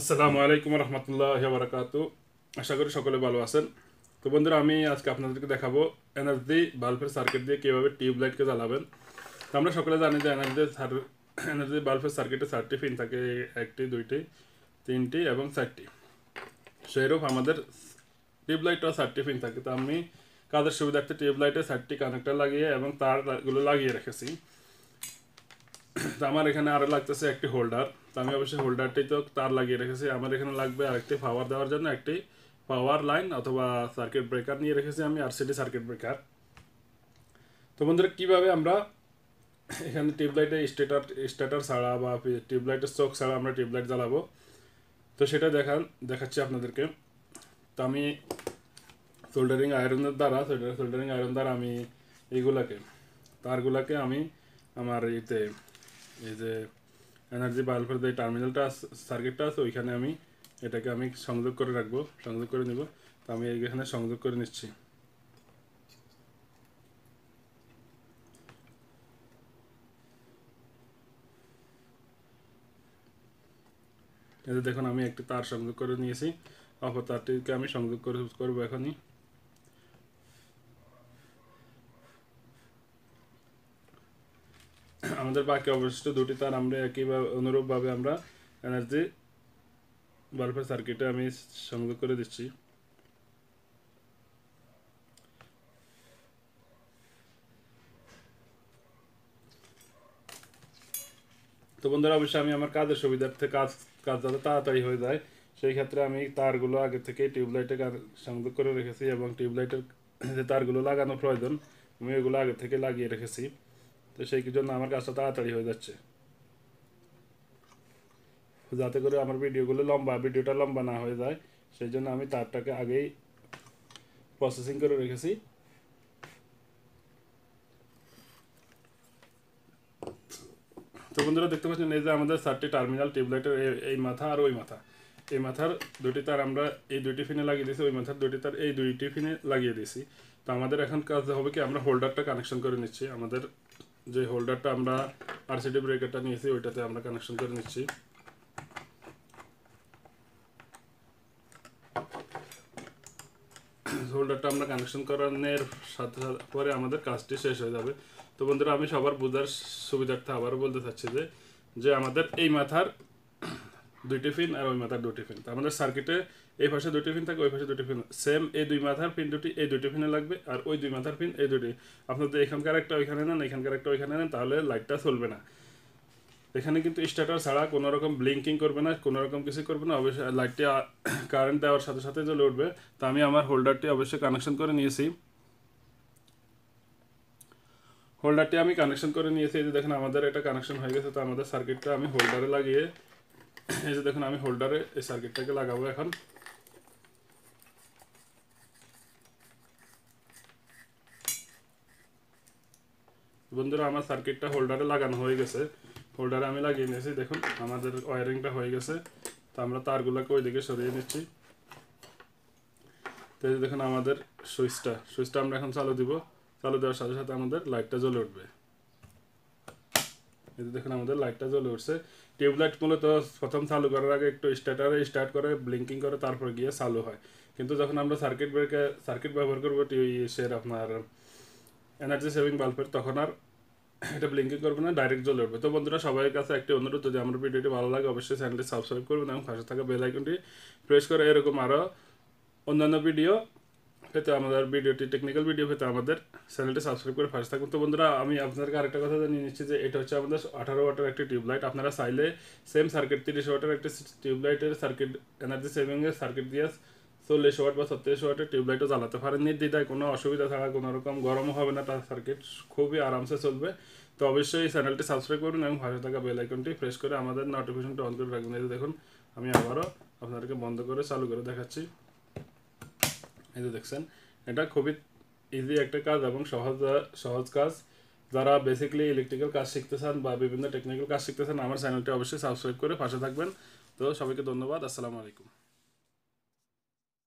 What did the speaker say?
আসসালামু আলাইকুম রহমতুল্লাহ বারাকাত আশা করি সকলে ভালো আছেন তো বন্ধুরা আমি আজকে আপনাদেরকে দেখাবো এনার্জি বাল্বের সার্কিট দিয়ে কীভাবে টিউবলাইটকে জ্বালাবেন তো আমরা সকলে জানি যে এনার্জি এনার্জি বাল্বের সার্কিটে চারটি ফিন থাকে একটি দুইটি তিনটি এবং চারটি সেইরূপ আমাদের টিউবলাইটও চারটি ফিন থাকে তো আমি কাজের সুবিধার্থে টিউবলাইটে চারটি কানেক্টর লাগিয়ে এবং তারগুলো লাগিয়ে রেখেছি আমরা এখানে আর লাগতেছে একটা হোল্ডার তো আমি অবশ্য হোল্ডারটাই তো তার লাগিয়ে রেখেছি আমার এখানে লাগবে আরেকটা পাওয়ার দেওয়ার জন্য একটা পাওয়ার লাইন অথবা সার্কিট ব্রেকার নিয়ে রেখেছি আমি আরসিডি সার্কিট ব্রেকার তো বন্ধুরা কিভাবে আমরা এখানে টেব লাইট এ স্টার্ট স্টার্টার সাড়া বা টেব লাইটে স্টক সাড়া আমরা টেব লাইট জ্বালাবো তো সেটা দেখান দেখাচ্ছি আপনাদেরকে তো আমি সোল্ডারিং আয়রনের দ্বারা সোল্ডারিং আয়রনের দ্বারা আমি এগুলাকে তারগুলোকে আমি আমার এইতে এই যে এনার্জি বাড়ার পরে যে টার্মিনালটা সার্কিটটা আছে ওইখানে আমি এটাকে আমি সংযোগ করে রাখবো সংযোগ করে নেব তো আমি এইখানে সংযোগ করে নিচ্ছি এতে দেখুন আমি একটি তার সংযোগ করে নিয়েছি অপর তারটিকে আমি সংযোগ করে করবো এখনই আমাদের বাকি অবশিষ্ট দুটি তার আমরা একইভাবে অনুরূপভাবে আমরা এনার্জি বাল্বের সার্কিটে আমি সংযোগ করে দিচ্ছি তো বন্ধুরা অবশ্যই আমি আমার কাজের সুবিধার্থে কাজ কাজ যাতে তাড়াতাড়ি হয়ে যায় সেই ক্ষেত্রে আমি তারগুলো আগে থেকে টিউবলাইটে সংযোগ করে রেখেছি এবং টিউবলাইটের যে তারগুলো লাগানো প্রয়োজন আমি ওইগুলো আগে থেকে লাগিয়ে রেখেছি তো সেই জন্য আমার কাজটা তাড়াতাড়ি হয়ে যাচ্ছে যাতে করে আমার ভিডিওগুলো লম্বা ভিডিওটা লম্বা না হয়ে যায় সেই জন্য আমি তারটাকে আগেই প্রসেসিং করে রেখেছি তো বন্ধুরা দেখতে পাচ্ছেন এই যে আমাদের চারটি টার্মিনাল টিউবলাইটের এই মাথা আর ওই মাথা এই মাথার দুটি তার আমরা এই দুইটি ফিনে লাগিয়ে দিয়েছি ওই মাথার দুটি তার এই দুইটি ফিনে লাগিয়ে দিয়েছি তো আমাদের এখন কাজ হবে কি আমরা হোল্ডারটা কানেকশন করে নিচ্ছি আমাদের যে হোল্ডারটা আমরা আরসিডি ব্রেকারটা নিয়েছি ওইটাতে আমরা কানেকশন করে নিচ্ছি হোল্ডারটা আমরা কানেকশন করানোর সাথে সাথে পরে আমাদের কাজটি শেষ হয়ে যাবে তো বন্ধুরা আমি সবার বোঝার সুবিধার্থে আবার বলতে চাচ্ছি যে যে আমাদের এই মাথার দুই টিফিন আর ওই মাথার দুই টিফিন তো আমাদের সার্কিটে এই পাশে দুই টিফিন থাকে ওই পাশে দুই টিফিন সেম এই দুই মাথার পিন দুটি এই দুই টিফিনে লাগবে আর ওই দুই মাথার পিন এই দুটি আপনাদের এখানকার একটা ওইখানে নেন এখানকার একটা ওইখানে নেন তাহলে লাইটটা চলবে না এখানে কিন্তু স্টার্টার ছাড়া কোনো রকম ব্লিঙ্কিং করবে না কোনো রকম কিছু করবে না অবশ্যই লাইটটি কারেন্ট দেওয়ার সাথে সাথে জ্বলে উঠবে তো আমি আমার হোল্ডারটি অবশ্যই কানেকশন করে নিয়েছি হোল্ডারটি আমি কানেকশন করে নিয়েছি এই যে দেখেন আমাদের এটা কানেকশন হয়ে গেছে তো আমাদের সার্কিটটা আমি হোল্ডারে লাগিয়ে এই যে দেখুন আমি হোল্ডারে এই সার্কিটটাকে লাগাবো এখন বন্ধুরা আমার সার্কিটটা হোল্ডারে লাগানো হয়ে গেছে হোল্ডারে আমি লাগিয়ে নিয়েছি দেখুন আমাদের ওয়ারিংটা হয়ে গেছে তো আমরা তারগুলোকে ওইদিকে সরিয়ে নিচ্ছি তো দেখুন আমাদের সুইচটা সুইচটা আমরা এখন চালু দিব চালু দেওয়ার সাথে সাথে আমাদের লাইটটা জ্বলে উঠবে যদি দেখুন আমাদের লাইটটা জ্বলে উঠছে টিউব লাইট মূলত প্রথম চালু করার আগে একটু স্টার্টারে স্টার্ট করে ব্লিঙ্কিং করে তারপর গিয়ে চালু হয় কিন্তু যখন আমরা সার্কিট ব্রেকার সার্কিট ব্যবহার করবো ইসের আপনার এনার্জি সেভিং বাল্বের তখন আর এটা ব্লিঙ্কিং করবে না ডাইরেক্ট জ্বলে উঠবে তো বন্ধুরা সবাই কাছে একটি অনুরোধ যদি আমার ভিডিওটি ভালো লাগে অবশ্যই চ্যানেলটি সাবস্ক্রাইব করবেন এবং পাশে থাকা বেল আইকনটি প্রেস করে এরকম আরও অন্যান্য ভিডিও পেতে আমাদের ভিডিওটি টেকনিক্যাল ভিডিও পেতে আমাদের চ্যানেলটি সাবস্ক্রাইব করে ফার্স্ট থাকুন তো বন্ধুরা আমি আপনাদেরকে আরেকটা কথা জানিয়ে নিচ্ছি যে এটা হচ্ছে আমাদের আঠারো ওয়াটের একটি টিউবলাইট আপনারা চাইলে সেম সার্কিট তিরিশ ওয়াটের একটি টিউবলাইটের সার্কিট এনার্জি সেভিংয়ের সার্কিট দিয়ে চল্লিশ ওয়াট বা ছত্রিশ ওয়াটের টিউবলাইটও জ্বালাতে পারেন নির্দ্বিধায় কোনো অসুবিধা থাকা কোনো রকম গরমও হবে না তার সার্কিট খুবই আরামসে চলবে তো অবশ্যই এই চ্যানেলটি সাবস্ক্রাইব করুন এবং ভালো থাকা বেল আইকনটি প্রেস করে আমাদের নোটিফিকেশনটা অন করে রাখবেন দেখুন আমি আবারও আপনাদেরকে বন্ধ করে চালু করে দেখাচ্ছি এই দেখছেন এটা খুবই ইজি একটা কাজ এবং সহজ সহজ কাজ যারা বেসিক্যালি ইলেকট্রিক্যাল কাজ শিখতে চান বা বিভিন্ন টেকনিক্যাল কাজ শিখতে চান আমার চ্যানেলটি অবশ্যই সাবস্ক্রাইব করে পাশে থাকবেন তো সবাইকে ধন্যবাদ আসসালামু আলাইকুম